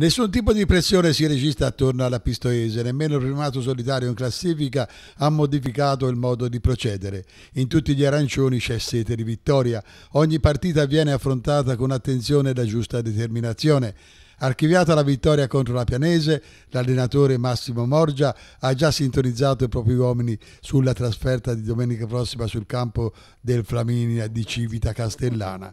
Nessun tipo di pressione si registra attorno alla Pistoiese, nemmeno il primato solitario in classifica ha modificato il modo di procedere. In tutti gli arancioni c'è sete di vittoria. Ogni partita viene affrontata con attenzione e la giusta determinazione. Archiviata la vittoria contro la Pianese, l'allenatore Massimo Morgia ha già sintonizzato i propri uomini sulla trasferta di domenica prossima sul campo del Flaminia di Civita Castellana.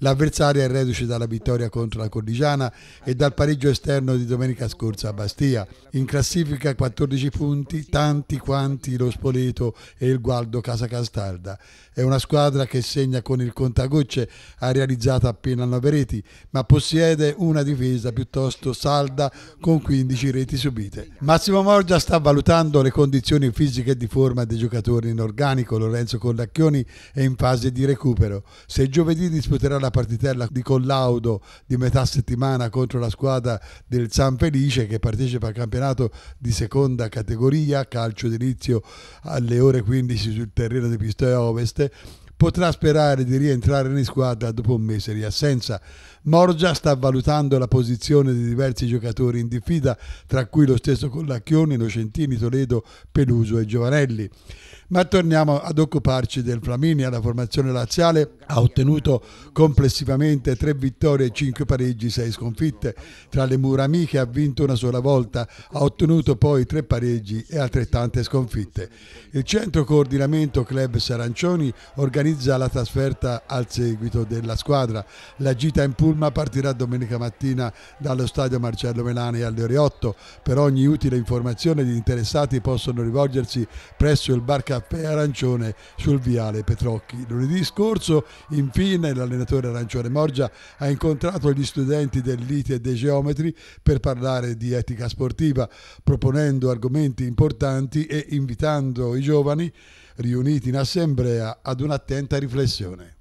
L'avversaria è reduce dalla vittoria contro la Cordigiana e dal pareggio esterno di domenica scorsa a Bastia. In classifica 14 punti, tanti quanti lo Spoleto e il Gualdo Casa Castalda. È una squadra che segna con il contagocce, ha realizzato appena 9 reti, ma possiede una difesa difesa piuttosto salda con 15 reti subite. Massimo Morgia sta valutando le condizioni fisiche di forma dei giocatori in organico. Lorenzo Collacchioni è in fase di recupero. Se giovedì disputerà la partitella di collaudo di metà settimana contro la squadra del San Felice che partecipa al campionato di seconda categoria, calcio d'inizio alle ore 15 sul terreno di Pistoia Ovest, potrà sperare di rientrare in squadra dopo un mese di assenza. Morgia sta valutando la posizione di diversi giocatori in diffida, tra cui lo stesso Collacchioni, Innocentini, Toledo, Peluso e Giovanelli. Ma torniamo ad occuparci del Flaminia. La formazione laziale ha ottenuto complessivamente 3 vittorie, 5 pareggi, 6 sconfitte. Tra le mura amiche ha vinto una sola volta, ha ottenuto poi 3 pareggi e altrettante sconfitte. Il centro coordinamento Club Sarancioni organizza organizza la trasferta al seguito della squadra. La gita in Pulma partirà domenica mattina dallo stadio Marcello Melani alle ore 8. Per ogni utile informazione gli interessati possono rivolgersi presso il bar caffè arancione sul viale Petrocchi. Lunedì scorso infine l'allenatore arancione Morgia ha incontrato gli studenti dell'ITE e dei geometri per parlare di etica sportiva, proponendo argomenti importanti e invitando i giovani riuniti in assemblea ad un'attenta riflessione.